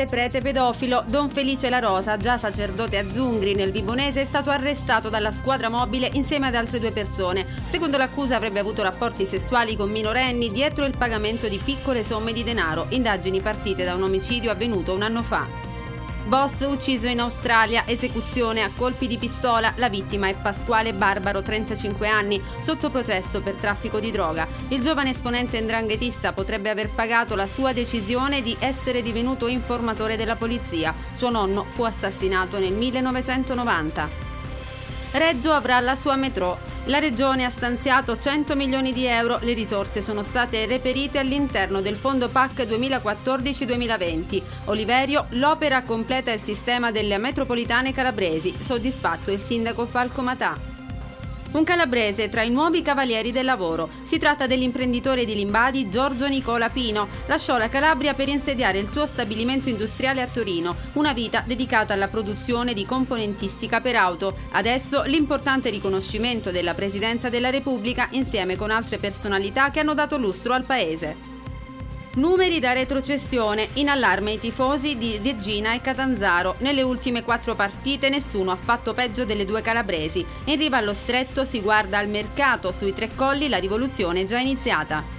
Felice, prete pedofilo, Don Felice La Rosa, già sacerdote a Zungri nel Vibonese, è stato arrestato dalla squadra mobile insieme ad altre due persone. Secondo l'accusa avrebbe avuto rapporti sessuali con minorenni dietro il pagamento di piccole somme di denaro, indagini partite da un omicidio avvenuto un anno fa. Boss ucciso in Australia, esecuzione a colpi di pistola, la vittima è Pasquale Barbaro, 35 anni, sotto processo per traffico di droga. Il giovane esponente endranghetista potrebbe aver pagato la sua decisione di essere divenuto informatore della polizia. Suo nonno fu assassinato nel 1990. Reggio avrà la sua metro. La regione ha stanziato 100 milioni di euro, le risorse sono state reperite all'interno del fondo PAC 2014-2020. Oliverio, l'opera completa il sistema delle metropolitane calabresi, soddisfatto il sindaco Falco Matà. Un calabrese tra i nuovi cavalieri del lavoro. Si tratta dell'imprenditore di Limbadi Giorgio Nicola Pino. Lasciò la Calabria per insediare il suo stabilimento industriale a Torino, una vita dedicata alla produzione di componentistica per auto. Adesso l'importante riconoscimento della Presidenza della Repubblica insieme con altre personalità che hanno dato lustro al paese. Numeri da retrocessione, in allarme i tifosi di Regina e Catanzaro. Nelle ultime quattro partite nessuno ha fatto peggio delle due calabresi. In riva allo stretto si guarda al mercato, sui tre colli la rivoluzione è già iniziata.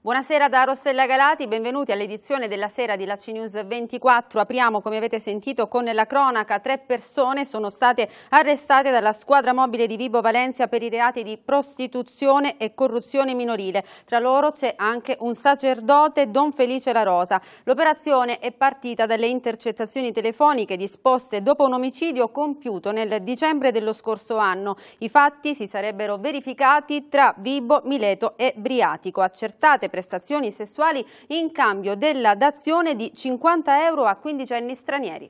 Buonasera da Rossella Galati, benvenuti all'edizione della sera di Lacci News 24. Apriamo, come avete sentito, con la cronaca. Tre persone sono state arrestate dalla squadra mobile di Vibo Valencia per i reati di prostituzione e corruzione minorile. Tra loro c'è anche un sacerdote, Don Felice La Rosa. L'operazione è partita dalle intercettazioni telefoniche disposte dopo un omicidio compiuto nel dicembre dello scorso anno. I fatti si sarebbero verificati tra Vibo, Mileto e Briatico. Accertate reiterate prestazioni sessuali in cambio della dazione di 50 euro a quindicenni stranieri.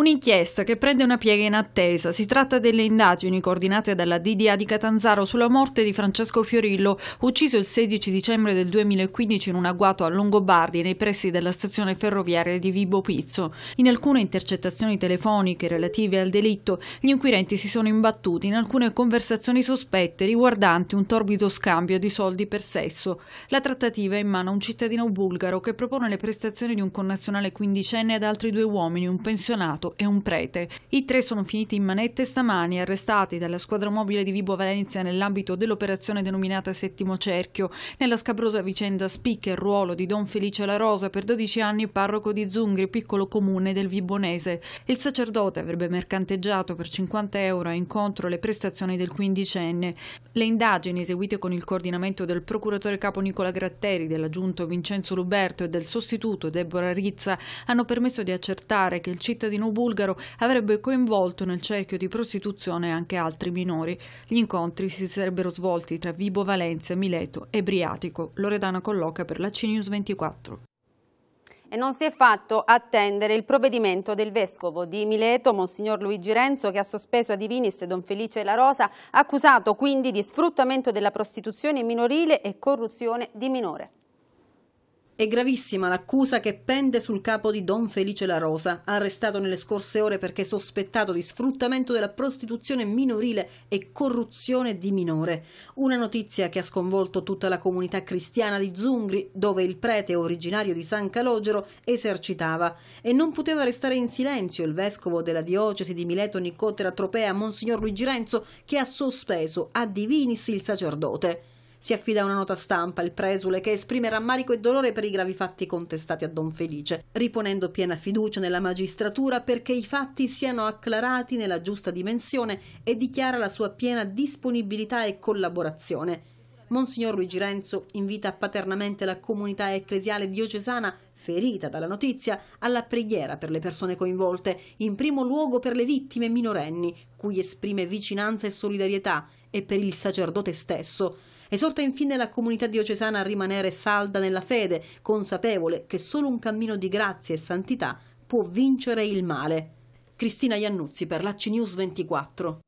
Un'inchiesta che prende una piega in attesa. Si tratta delle indagini coordinate dalla DDA di Catanzaro sulla morte di Francesco Fiorillo, ucciso il 16 dicembre del 2015 in un agguato a Longobardi nei pressi della stazione ferroviaria di Vibo Pizzo. In alcune intercettazioni telefoniche relative al delitto, gli inquirenti si sono imbattuti in alcune conversazioni sospette riguardanti un torbido scambio di soldi per sesso. La trattativa è in mano a un cittadino bulgaro che propone le prestazioni di un connazionale quindicenne ad altri due uomini, un pensionato e un prete. I tre sono finiti in manette stamani, arrestati dalla squadra mobile di Vibo Valencia nell'ambito dell'operazione denominata Settimo Cerchio. Nella scabrosa vicenda spicca il ruolo di Don Felice La Rosa per 12 anni parroco di Zungri, piccolo comune del Vibonese. Il sacerdote avrebbe mercanteggiato per 50 euro a incontro le prestazioni del quindicenne. Le indagini eseguite con il coordinamento del procuratore capo Nicola Gratteri, dell'aggiunto Vincenzo Luberto e del sostituto Deborah Rizza hanno permesso di accertare che il cittadino bulgaro avrebbe coinvolto nel cerchio di prostituzione anche altri minori. Gli incontri si sarebbero svolti tra Vibo Valencia, Mileto e Briatico. Loredana colloca per la CNews 24 e non si è fatto attendere il provvedimento del Vescovo di Mileto, Monsignor Luigi Renzo, che ha sospeso a Divinis Don Felice La Rosa, accusato quindi di sfruttamento della prostituzione minorile e corruzione di minore. È gravissima l'accusa che pende sul capo di Don Felice La Rosa, arrestato nelle scorse ore perché sospettato di sfruttamento della prostituzione minorile e corruzione di minore. Una notizia che ha sconvolto tutta la comunità cristiana di Zungri, dove il prete originario di San Calogero esercitava. E non poteva restare in silenzio il vescovo della diocesi di Mileto Nicotera Tropea, Monsignor Luigi Renzo, che ha sospeso a divinis il sacerdote. Si affida a una nota stampa il presule che esprime rammarico e dolore per i gravi fatti contestati a Don Felice, riponendo piena fiducia nella magistratura perché i fatti siano acclarati nella giusta dimensione e dichiara la sua piena disponibilità e collaborazione. Monsignor Luigi Renzo invita paternamente la comunità ecclesiale diocesana, ferita dalla notizia, alla preghiera per le persone coinvolte, in primo luogo per le vittime minorenni, cui esprime vicinanza e solidarietà, e per il sacerdote stesso. Esorta infine la comunità diocesana a rimanere salda nella fede, consapevole che solo un cammino di grazia e santità può vincere il male. Cristina Iannuzzi per la C News 24.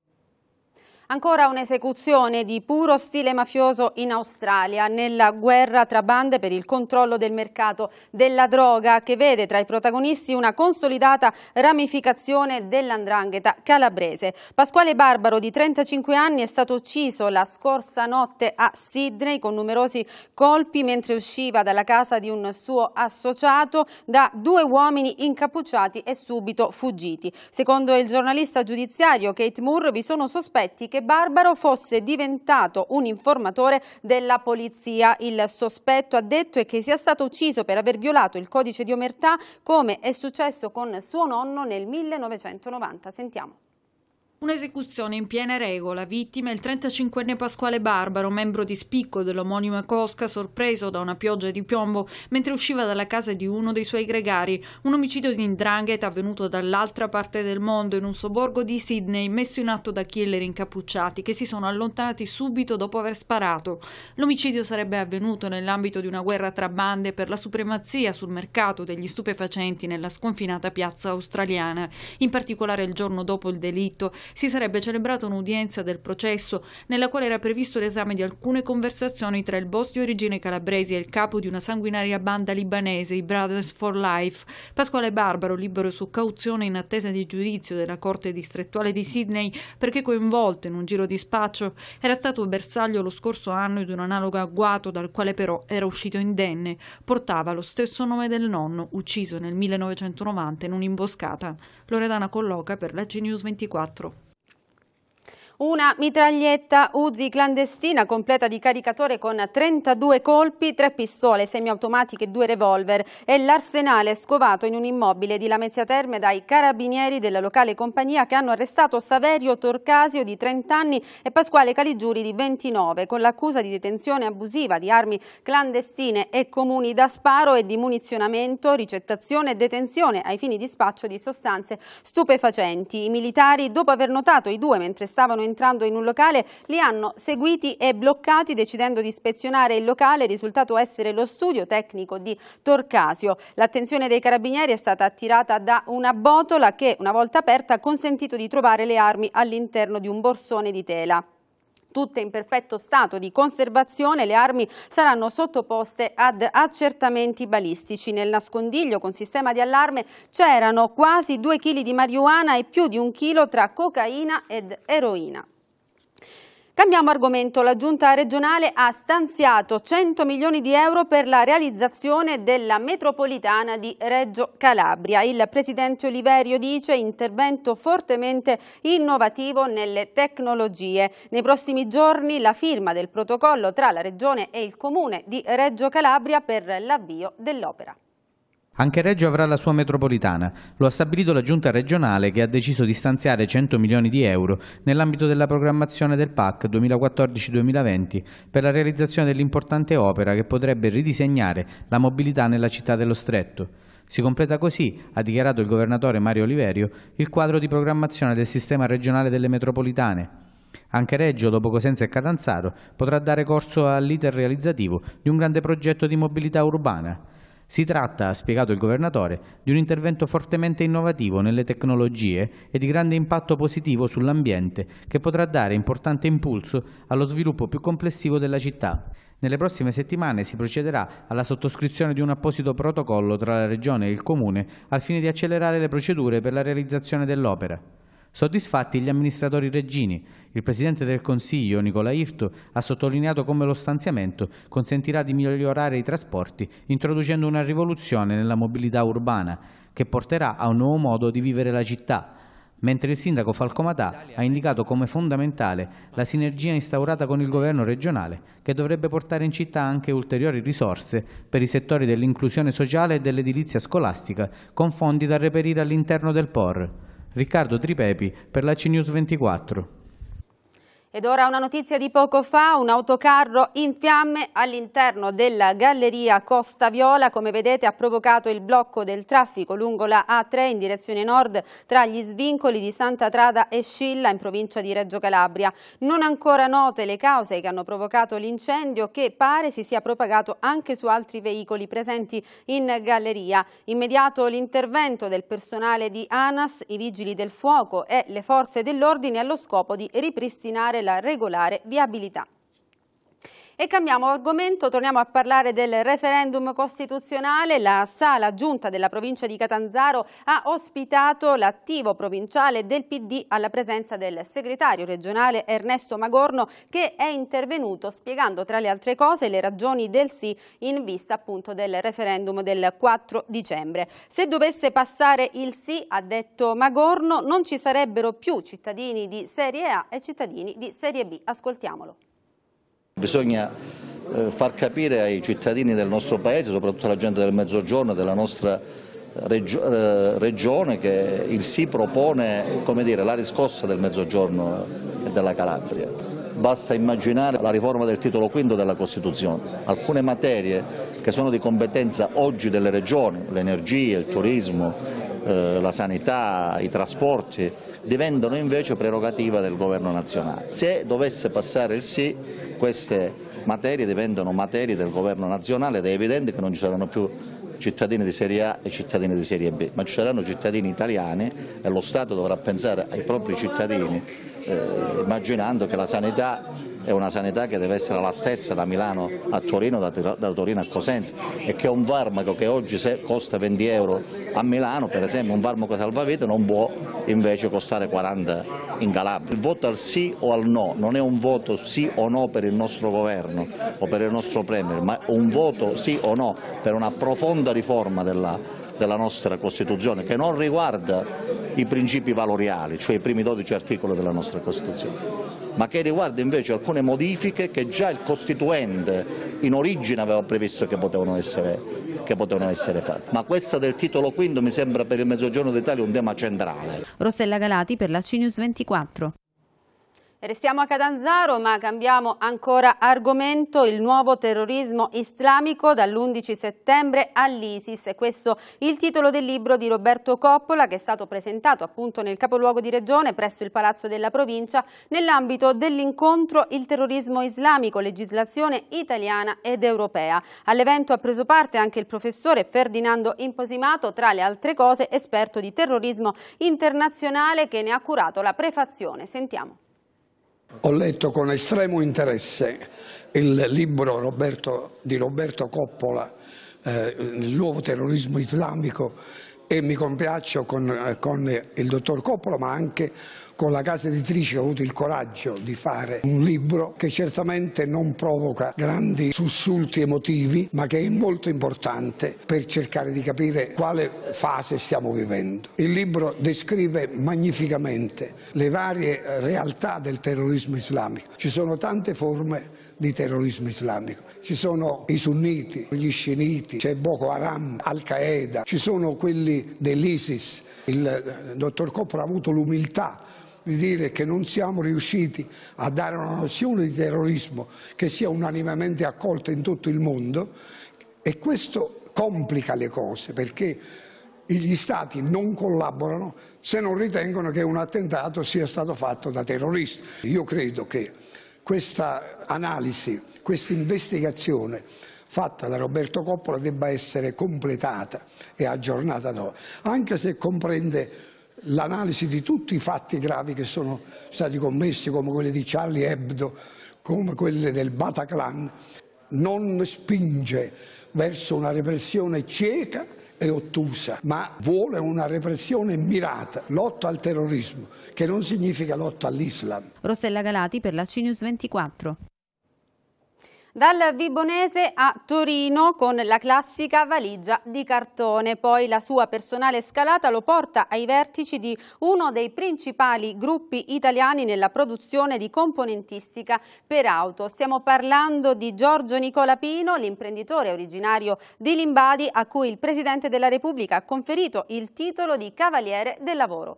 Ancora un'esecuzione di puro stile mafioso in Australia, nella guerra tra bande per il controllo del mercato della droga, che vede tra i protagonisti una consolidata ramificazione dell'andrangheta calabrese. Pasquale Barbaro, di 35 anni, è stato ucciso la scorsa notte a Sydney con numerosi colpi mentre usciva dalla casa di un suo associato da due uomini incappucciati e subito fuggiti. Secondo il giornalista giudiziario Kate Moore vi sono sospetti che Barbaro fosse diventato un informatore della polizia. Il sospetto ha detto è che sia stato ucciso per aver violato il codice di omertà come è successo con suo nonno nel 1990. Sentiamo. Un'esecuzione in piena regola, vittima il 35enne Pasquale Barbaro, membro di spicco dell'omonima Cosca, sorpreso da una pioggia di piombo mentre usciva dalla casa di uno dei suoi gregari. Un omicidio di indrangheta avvenuto dall'altra parte del mondo, in un sobborgo di Sydney, messo in atto da killer incappucciati che si sono allontanati subito dopo aver sparato. L'omicidio sarebbe avvenuto nell'ambito di una guerra tra bande per la supremazia sul mercato degli stupefacenti nella sconfinata piazza australiana. In particolare il giorno dopo il delitto si sarebbe celebrata un'udienza del processo nella quale era previsto l'esame di alcune conversazioni tra il boss di origine calabrese e il capo di una sanguinaria banda libanese, i Brothers for Life. Pasquale Barbaro, libero su cauzione in attesa di giudizio della Corte distrettuale di Sydney perché coinvolto in un giro di spaccio, era stato bersaglio lo scorso anno di un analogo agguato dal quale però era uscito indenne. Portava lo stesso nome del nonno, ucciso nel 1990 in un'imboscata. Loredana colloca per la G News 24. Una mitraglietta Uzi clandestina completa di caricatore con 32 colpi, 3 pistole semiautomatiche, e 2 revolver e l'arsenale scovato in un immobile di Lamezia Terme dai carabinieri della locale compagnia che hanno arrestato Saverio Torcasio di 30 anni e Pasquale Caligiuri di 29 con l'accusa di detenzione abusiva di armi clandestine e comuni da sparo e di munizionamento, ricettazione e detenzione ai fini di spaccio di sostanze stupefacenti. I militari, dopo aver notato i due mentre stavano in entrando in un locale, li hanno seguiti e bloccati decidendo di ispezionare il locale, risultato essere lo studio tecnico di Torcasio. L'attenzione dei carabinieri è stata attirata da una botola che, una volta aperta, ha consentito di trovare le armi all'interno di un borsone di tela. Tutte in perfetto stato di conservazione, le armi saranno sottoposte ad accertamenti balistici. Nel nascondiglio con sistema di allarme c'erano quasi 2 kg di marijuana e più di un chilo tra cocaina ed eroina. Cambiamo argomento, la Giunta regionale ha stanziato 100 milioni di euro per la realizzazione della metropolitana di Reggio Calabria. Il Presidente Oliverio dice intervento fortemente innovativo nelle tecnologie. Nei prossimi giorni la firma del protocollo tra la Regione e il Comune di Reggio Calabria per l'avvio dell'opera. Anche Reggio avrà la sua metropolitana, lo ha stabilito la giunta regionale che ha deciso di stanziare 100 milioni di euro nell'ambito della programmazione del PAC 2014-2020 per la realizzazione dell'importante opera che potrebbe ridisegnare la mobilità nella città dello Stretto. Si completa così, ha dichiarato il governatore Mario Oliverio, il quadro di programmazione del sistema regionale delle metropolitane, anche Reggio, dopo Cosenza e Catanzaro, potrà dare corso all'iter realizzativo di un grande progetto di mobilità urbana. Si tratta, ha spiegato il governatore, di un intervento fortemente innovativo nelle tecnologie e di grande impatto positivo sull'ambiente che potrà dare importante impulso allo sviluppo più complessivo della città. Nelle prossime settimane si procederà alla sottoscrizione di un apposito protocollo tra la Regione e il Comune al fine di accelerare le procedure per la realizzazione dell'opera. Soddisfatti gli amministratori reggini, il Presidente del Consiglio, Nicola Irto, ha sottolineato come lo stanziamento consentirà di migliorare i trasporti introducendo una rivoluzione nella mobilità urbana che porterà a un nuovo modo di vivere la città, mentre il sindaco Falcomatà ha indicato come fondamentale la sinergia instaurata con il governo regionale, che dovrebbe portare in città anche ulteriori risorse per i settori dell'inclusione sociale e dell'edilizia scolastica con fondi da reperire all'interno del POR. Riccardo Tripepi per la CNews 24. Ed ora una notizia di poco fa, un autocarro in fiamme all'interno della galleria Costa Viola, come vedete ha provocato il blocco del traffico lungo la A3 in direzione nord tra gli svincoli di Santa Trada e Scilla in provincia di Reggio Calabria. Non ancora note le cause che hanno provocato l'incendio che pare si sia propagato anche su altri veicoli presenti in galleria. Immediato l'intervento del personale di ANAS, i vigili del fuoco e le forze dell'ordine allo scopo di ripristinare della regolare viabilità. E cambiamo argomento, torniamo a parlare del referendum costituzionale. La sala giunta della provincia di Catanzaro ha ospitato l'attivo provinciale del PD alla presenza del segretario regionale Ernesto Magorno che è intervenuto spiegando tra le altre cose le ragioni del sì in vista appunto del referendum del 4 dicembre. Se dovesse passare il sì, ha detto Magorno, non ci sarebbero più cittadini di serie A e cittadini di serie B. Ascoltiamolo. Bisogna eh, far capire ai cittadini del nostro Paese, soprattutto alla gente del Mezzogiorno, e della nostra eh, regione che il sì propone dire, la riscossa del Mezzogiorno e della Calabria. Basta immaginare la riforma del titolo quinto della Costituzione. Alcune materie che sono di competenza oggi delle regioni, l'energia, il turismo, eh, la sanità, i trasporti, diventano invece prerogativa del governo nazionale. Se dovesse passare il sì, queste materie diventano materie del governo nazionale ed è evidente che non ci saranno più cittadini di serie A e cittadini di serie B, ma ci saranno cittadini italiani e lo Stato dovrà pensare ai propri cittadini eh, immaginando che la sanità è una sanità che deve essere la stessa da Milano a Torino, da, da Torino a Cosenza e che un farmaco che oggi costa 20 euro a Milano, per esempio un farmaco salvavita non può invece costare 40 in Calabria. Il voto al sì o al no non è un voto sì o no per il nostro governo o per il nostro Premier, ma un voto sì o no per una profonda riforma della della nostra Costituzione, che non riguarda i principi valoriali, cioè i primi 12 articoli della nostra Costituzione, ma che riguarda invece alcune modifiche che già il Costituente in origine aveva previsto che potevano essere, che potevano essere fatte. Ma questa del titolo quinto mi sembra per il Mezzogiorno d'Italia un tema centrale. Rossella Galati per la CNews 24. Restiamo a Catanzaro ma cambiamo ancora argomento, il nuovo terrorismo islamico dall'11 settembre all'ISIS. questo è il titolo del libro di Roberto Coppola che è stato presentato appunto nel capoluogo di regione presso il Palazzo della Provincia nell'ambito dell'incontro Il terrorismo islamico, legislazione italiana ed europea. All'evento ha preso parte anche il professore Ferdinando Imposimato, tra le altre cose esperto di terrorismo internazionale che ne ha curato la prefazione. Sentiamo. Ho letto con estremo interesse il libro Roberto, di Roberto Coppola, eh, Il nuovo terrorismo islamico, e mi compiaccio con, con, il dottor Coppola ma anche con la casa editrice che ha avuto il coraggio di fare un libro che certamente non provoca grandi sussulti emotivi ma che è molto importante per cercare di capire quale fase stiamo vivendo. Il libro descrive magnificamente le varie realtà del terrorismo islamico. Ci sono tante forme di terrorismo islamico. Ci sono i sunniti, gli scieniti, c'è Boko Haram, Al-Qaeda, ci sono quelli dell'ISIS. Il eh, dottor Coppola ha avuto l'umiltà di dire che non siamo riusciti a dare una nozione di terrorismo che sia unanimemente accolta in tutto il mondo e questo complica le cose perché gli stati non collaborano se non ritengono che un attentato sia stato fatto da terroristi. Io credo che questa analisi, questa investigazione fatta da Roberto Coppola debba essere completata e aggiornata dopo, anche se comprende l'analisi di tutti i fatti gravi che sono stati commessi, come quelli di Charlie Hebdo, come quelli del Bataclan, non spinge verso una repressione cieca e ottusa, ma vuole una repressione mirata, lotta al terrorismo, che non significa lotta all'Islam. Rossella Galati per la CNews 24. Dal Vibonese a Torino con la classica valigia di cartone, poi la sua personale scalata lo porta ai vertici di uno dei principali gruppi italiani nella produzione di componentistica per auto. Stiamo parlando di Giorgio Nicola Pino, l'imprenditore originario di Limbadi a cui il Presidente della Repubblica ha conferito il titolo di Cavaliere del Lavoro.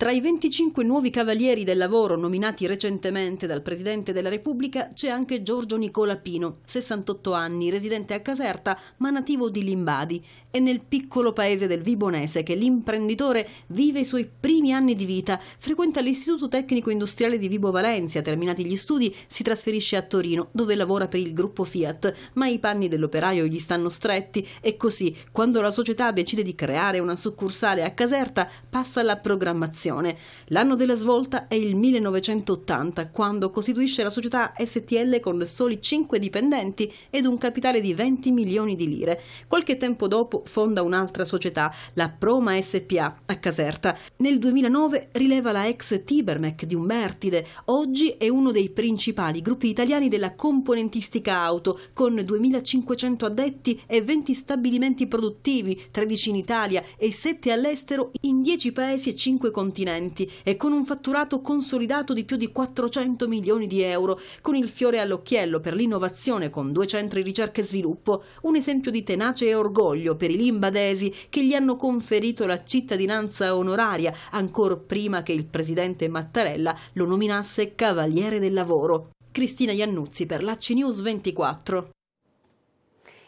Tra i 25 nuovi cavalieri del lavoro nominati recentemente dal Presidente della Repubblica c'è anche Giorgio Nicola Pino, 68 anni, residente a Caserta ma nativo di Limbadi è nel piccolo paese del Vibonese che l'imprenditore vive i suoi primi anni di vita, frequenta l'Istituto Tecnico Industriale di Vibo Valencia, terminati gli studi si trasferisce a Torino dove lavora per il gruppo Fiat, ma i panni dell'operaio gli stanno stretti e così quando la società decide di creare una succursale a Caserta passa alla programmazione. L'anno della svolta è il 1980 quando costituisce la società STL con soli 5 dipendenti ed un capitale di 20 milioni di lire. Qualche tempo dopo fonda un'altra società, la Proma SPA, a Caserta. Nel 2009 rileva la ex Tibermec di Umbertide, oggi è uno dei principali gruppi italiani della componentistica auto, con 2.500 addetti e 20 stabilimenti produttivi, 13 in Italia e 7 all'estero in 10 paesi e 5 continenti, e con un fatturato consolidato di più di 400 milioni di euro, con il fiore all'occhiello per l'innovazione con due centri ricerca e sviluppo, un esempio di tenacia e orgoglio per i limbadesi che gli hanno conferito la cittadinanza onoraria ancor prima che il presidente Mattarella lo nominasse Cavaliere del Lavoro. Cristina Iannuzzi per la CNews 24.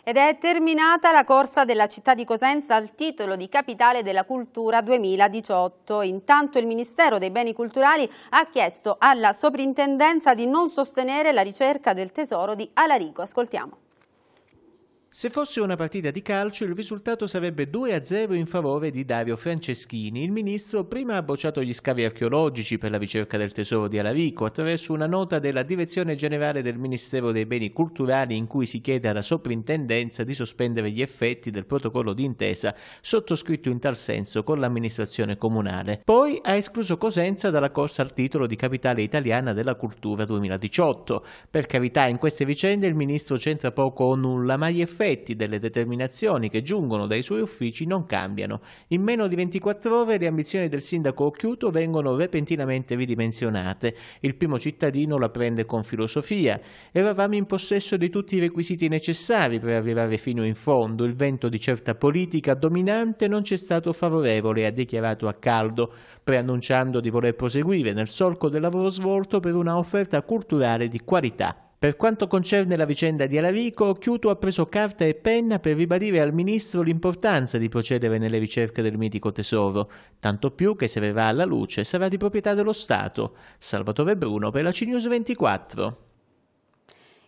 Ed è terminata la corsa della città di Cosenza al titolo di Capitale della Cultura 2018. Intanto il Ministero dei Beni Culturali ha chiesto alla Soprintendenza di non sostenere la ricerca del tesoro di Alarico. Ascoltiamo. Se fosse una partita di calcio il risultato sarebbe 2-0 in favore di Dario Franceschini. Il ministro prima ha bocciato gli scavi archeologici per la ricerca del tesoro di Alarico attraverso una nota della Direzione Generale del Ministero dei Beni Culturali in cui si chiede alla soprintendenza di sospendere gli effetti del protocollo d'intesa sottoscritto in tal senso con l'amministrazione comunale. Poi ha escluso Cosenza dalla corsa al titolo di Capitale Italiana della Cultura 2018. Per carità in queste vicende il ministro c'entra poco o nulla ma gli effetti effetti delle determinazioni che giungono dai suoi uffici non cambiano. In meno di 24 ore le ambizioni del sindaco Occhiuto vengono repentinamente ridimensionate. Il primo cittadino la prende con filosofia. Eravamo in possesso di tutti i requisiti necessari per arrivare fino in fondo. Il vento di certa politica dominante non ci è stato favorevole, ha dichiarato a caldo, preannunciando di voler proseguire nel solco del lavoro svolto per una offerta culturale di qualità. Per quanto concerne la vicenda di Alarico, Chiuto ha preso carta e penna per ribadire al ministro l'importanza di procedere nelle ricerche del mitico tesoro, tanto più che se verrà alla luce sarà di proprietà dello Stato. Salvatore Bruno per la CNews 24.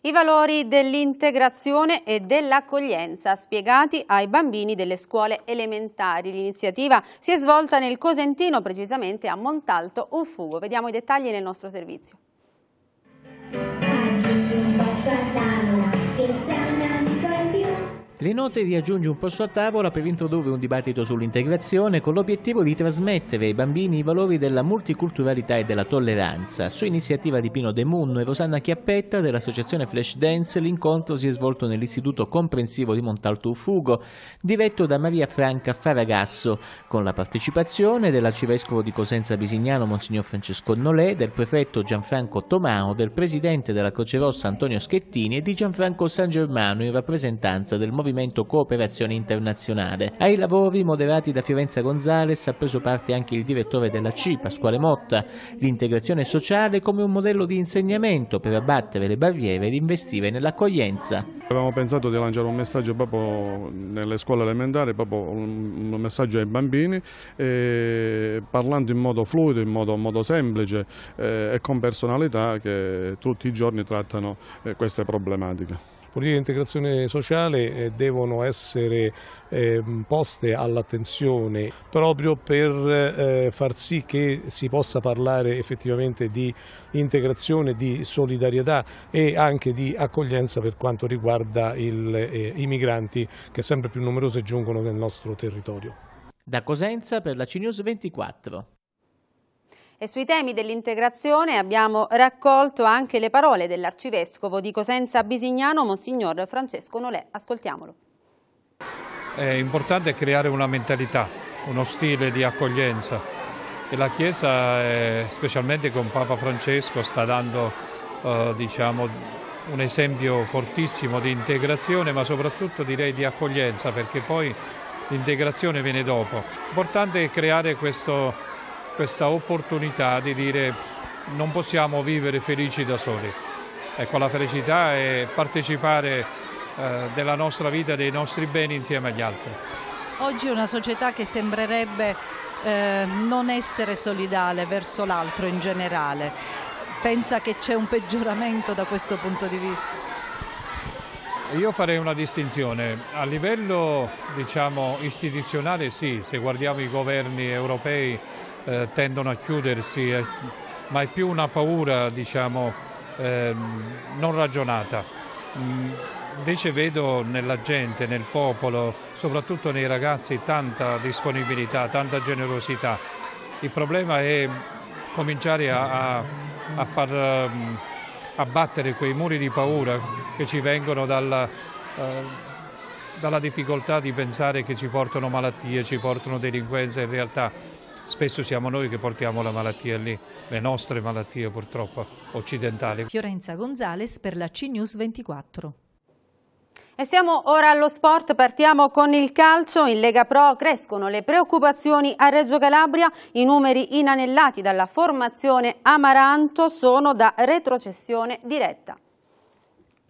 I valori dell'integrazione e dell'accoglienza spiegati ai bambini delle scuole elementari. L'iniziativa si è svolta nel Cosentino, precisamente a Montalto Uffugo. Vediamo i dettagli nel nostro servizio. Lenote riaggiunge un posto a tavola per introdurre un dibattito sull'integrazione con l'obiettivo di trasmettere ai bambini i valori della multiculturalità e della tolleranza. Su iniziativa di Pino De Munno e Rosanna Chiappetta dell'associazione Flash Dance l'incontro si è svolto nell'istituto comprensivo di Montalto Fugo, diretto da Maria Franca Faragasso, con la partecipazione dell'arcivescovo di Cosenza Bisignano Monsignor Francesco Nolè, del prefetto Gianfranco Tomao, del presidente della Croce Rossa Antonio Schettini e di Gianfranco San Germano in rappresentanza del movimento movimento Cooperazione Internazionale. Ai lavori moderati da Fiorenza Gonzales ha preso parte anche il direttore della C, Pasquale Motta, l'integrazione sociale come un modello di insegnamento per abbattere le barriere ed investire nell'accoglienza. Avevamo pensato di lanciare un messaggio proprio nelle scuole elementari, proprio un messaggio ai bambini, eh, parlando in modo fluido, in modo, in modo semplice eh, e con personalità che tutti i giorni trattano eh, queste problematiche politiche di integrazione sociale eh, devono essere ehm, poste all'attenzione proprio per eh, far sì che si possa parlare effettivamente di integrazione, di solidarietà e anche di accoglienza per quanto riguarda il, eh, i migranti che sempre più numerosi giungono nel nostro territorio. Da Cosenza per la CNews 24. E sui temi dell'integrazione abbiamo raccolto anche le parole dell'arcivescovo di Cosenza Bisignano, Monsignor Francesco Nolè. Ascoltiamolo. È importante creare una mentalità, uno stile di accoglienza e la Chiesa, eh, specialmente con Papa Francesco, sta dando eh, diciamo, un esempio fortissimo di integrazione ma soprattutto direi di accoglienza perché poi l'integrazione viene dopo. L'importante è creare questo questa opportunità di dire non possiamo vivere felici da soli. Ecco, la felicità è partecipare eh, della nostra vita, dei nostri beni insieme agli altri. Oggi è una società che sembrerebbe eh, non essere solidale verso l'altro in generale. Pensa che c'è un peggioramento da questo punto di vista? Io farei una distinzione. A livello diciamo, istituzionale sì, se guardiamo i governi europei eh, tendono a chiudersi, eh, ma è più una paura diciamo, eh, non ragionata. Mm, invece vedo nella gente, nel popolo, soprattutto nei ragazzi, tanta disponibilità, tanta generosità. Il problema è cominciare a, a, a far um, abbattere quei muri di paura che ci vengono dalla, uh, eh, dalla difficoltà di pensare che ci portano malattie, ci portano delinquenza in realtà spesso siamo noi che portiamo la malattia lì, le nostre malattie purtroppo occidentali. Fiorenza Gonzales per la CNews 24. E siamo ora allo sport, partiamo con il calcio. In Lega Pro crescono le preoccupazioni a Reggio Calabria. I numeri inanellati dalla formazione Amaranto sono da retrocessione diretta.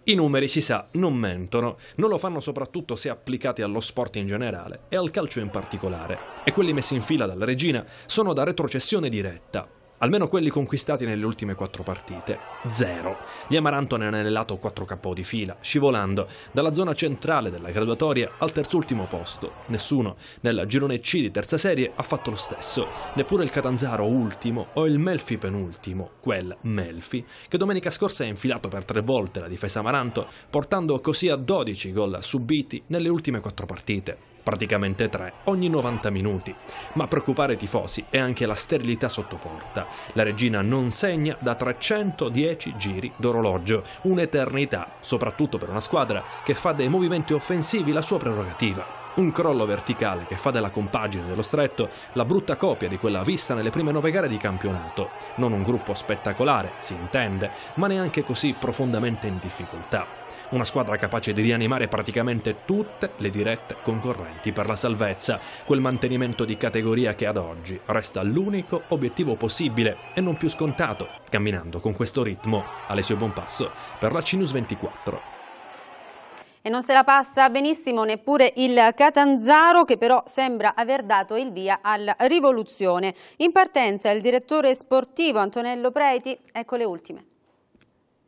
I numeri, si sa, non mentono, non lo fanno soprattutto se applicati allo sport in generale e al calcio in particolare, e quelli messi in fila dalla regina sono da retrocessione diretta, almeno quelli conquistati nelle ultime quattro partite, zero. Gli Amaranto ne hanno annellato 4 KO di fila, scivolando dalla zona centrale della graduatoria al terzultimo posto. Nessuno nel girone C di terza serie ha fatto lo stesso, neppure il Catanzaro ultimo o il Melfi penultimo, quel Melfi che domenica scorsa ha infilato per tre volte la difesa Amaranto, portando così a 12 gol subiti nelle ultime quattro partite praticamente tre, ogni 90 minuti. Ma a preoccupare i tifosi è anche la sterilità sottoporta. La regina non segna da 310 giri d'orologio, un'eternità, soprattutto per una squadra che fa dei movimenti offensivi la sua prerogativa. Un crollo verticale che fa della compagine dello stretto la brutta copia di quella vista nelle prime nove gare di campionato. Non un gruppo spettacolare, si intende, ma neanche così profondamente in difficoltà. Una squadra capace di rianimare praticamente tutte le dirette concorrenti per la salvezza, quel mantenimento di categoria che ad oggi resta l'unico obiettivo possibile e non più scontato, camminando con questo ritmo. alle sue buon passo per la Cinus 24 e non se la passa benissimo neppure il Catanzaro che però sembra aver dato il via alla rivoluzione. In partenza il direttore sportivo Antonello Preti, ecco le ultime.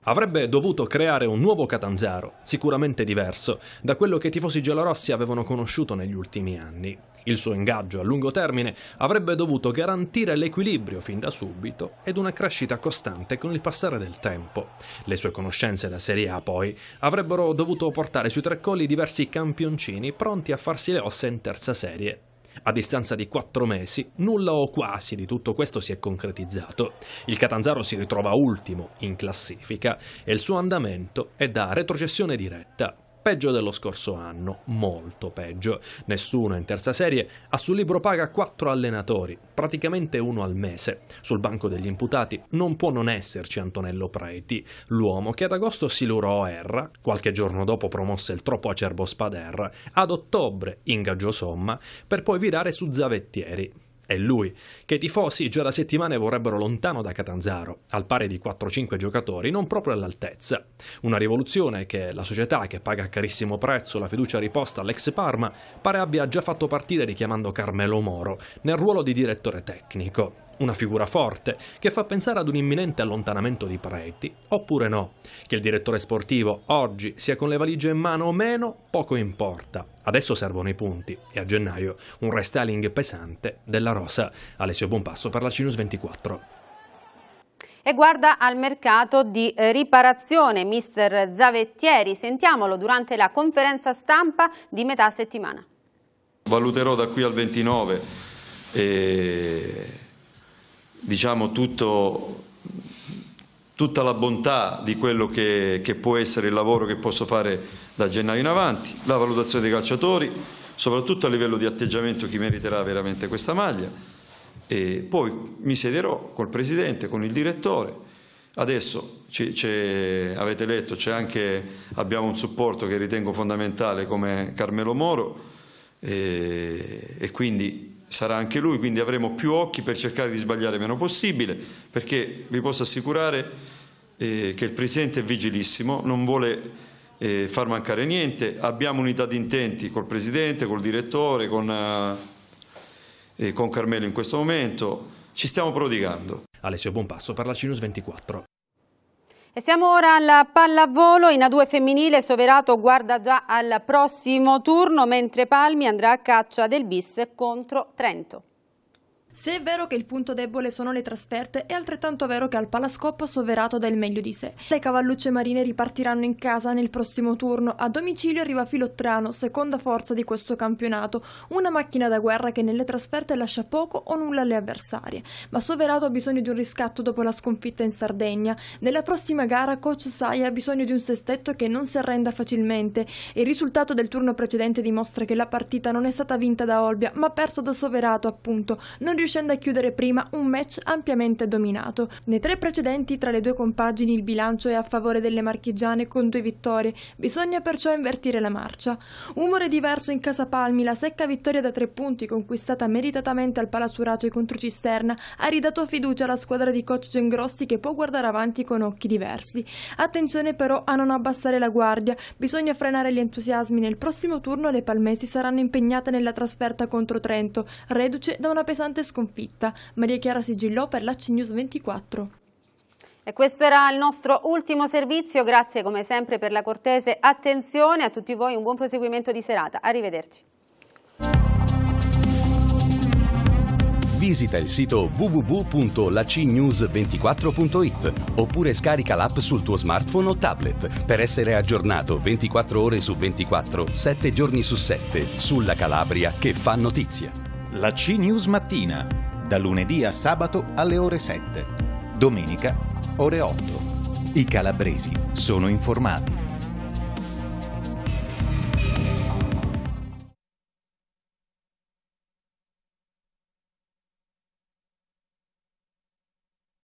Avrebbe dovuto creare un nuovo Catanzaro, sicuramente diverso, da quello che i tifosi gelorossi avevano conosciuto negli ultimi anni. Il suo ingaggio a lungo termine avrebbe dovuto garantire l'equilibrio fin da subito ed una crescita costante con il passare del tempo. Le sue conoscenze da Serie A poi avrebbero dovuto portare sui tre colli diversi campioncini pronti a farsi le ossa in terza serie. A distanza di quattro mesi, nulla o quasi di tutto questo si è concretizzato. Il Catanzaro si ritrova ultimo in classifica e il suo andamento è da retrocessione diretta peggio dello scorso anno, molto peggio. Nessuno in terza serie ha sul libro paga quattro allenatori, praticamente uno al mese. Sul banco degli imputati non può non esserci Antonello Preti, l'uomo che ad agosto si lurò a Erra, qualche giorno dopo promosse il troppo acerbo Spaderra, ad ottobre ingaggiò Somma, per poi virare su Zavettieri, è lui, che i tifosi già da settimane vorrebbero lontano da Catanzaro, al pari di 4-5 giocatori non proprio all'altezza. Una rivoluzione che la società, che paga a carissimo prezzo la fiducia riposta all'ex Parma, pare abbia già fatto partire richiamando Carmelo Moro nel ruolo di direttore tecnico. Una figura forte, che fa pensare ad un imminente allontanamento di Preti, oppure no. Che il direttore sportivo oggi sia con le valigie in mano o meno, poco importa. Adesso servono i punti e a gennaio un restyling pesante della rosa. Alessio Buonpasso per la Cinus 24 e guarda al mercato di eh, riparazione. Mister Zavettieri, sentiamolo durante la conferenza stampa di metà settimana. Valuterò da qui al 29 e eh, diciamo, tutto, tutta la bontà di quello che, che può essere il lavoro che posso fare da gennaio in avanti, la valutazione dei calciatori, soprattutto a livello di atteggiamento chi meriterà veramente questa maglia. E poi mi siederò col Presidente, con il direttore. Adesso c è, c è, avete letto, c'è anche, abbiamo un supporto che ritengo fondamentale come Carmelo Moro e, e quindi sarà anche lui, quindi avremo più occhi per cercare di sbagliare meno possibile, perché vi posso assicurare eh, che il Presidente è vigilissimo, non vuole eh, far mancare niente, abbiamo unità di intenti col Presidente, col Direttore, con, eh, eh con Carmelo in questo momento, ci stiamo prodigando. Alessio Bonpasso per la Cinus 24. E siamo ora al pallavolo, in A2 femminile Soverato guarda già al prossimo turno, mentre Palmi andrà a caccia del bis contro Trento. Se è vero che il punto debole sono le trasferte, è altrettanto vero che al Palascoppa Soverato dà il meglio di sé. Le cavallucce marine ripartiranno in casa nel prossimo turno. A domicilio arriva Filottrano, seconda forza di questo campionato, una macchina da guerra che nelle trasferte lascia poco o nulla alle avversarie. Ma Soverato ha bisogno di un riscatto dopo la sconfitta in Sardegna. Nella prossima gara Coach Saia ha bisogno di un sestetto che non si arrenda facilmente. Il risultato del turno precedente dimostra che la partita non è stata vinta da Olbia, ma persa da Soverato, appunto. Non riuscendo a chiudere prima un match ampiamente dominato. Nei tre precedenti tra le due compagini il bilancio è a favore delle marchigiane con due vittorie, bisogna perciò invertire la marcia. Umore diverso in casa Palmi, la secca vittoria da tre punti conquistata meritatamente al Palasurace contro Cisterna ha ridato fiducia alla squadra di coach Gengrossi che può guardare avanti con occhi diversi. Attenzione però a non abbassare la guardia, bisogna frenare gli entusiasmi. Nel prossimo turno le palmesi saranno impegnate nella trasferta contro Trento, reduce da una pesante sconfitta sconfitta. Maria Chiara sigillò per la CNews 24. E questo era il nostro ultimo servizio, grazie come sempre per la cortese attenzione, a tutti voi un buon proseguimento di serata, arrivederci. Visita il sito www.lacnews24.it oppure scarica l'app sul tuo smartphone o tablet per essere aggiornato 24 ore su 24, 7 giorni su 7 sulla Calabria che fa notizia. La C News Mattina, da lunedì a sabato alle ore 7. Domenica, ore 8. I calabresi sono informati.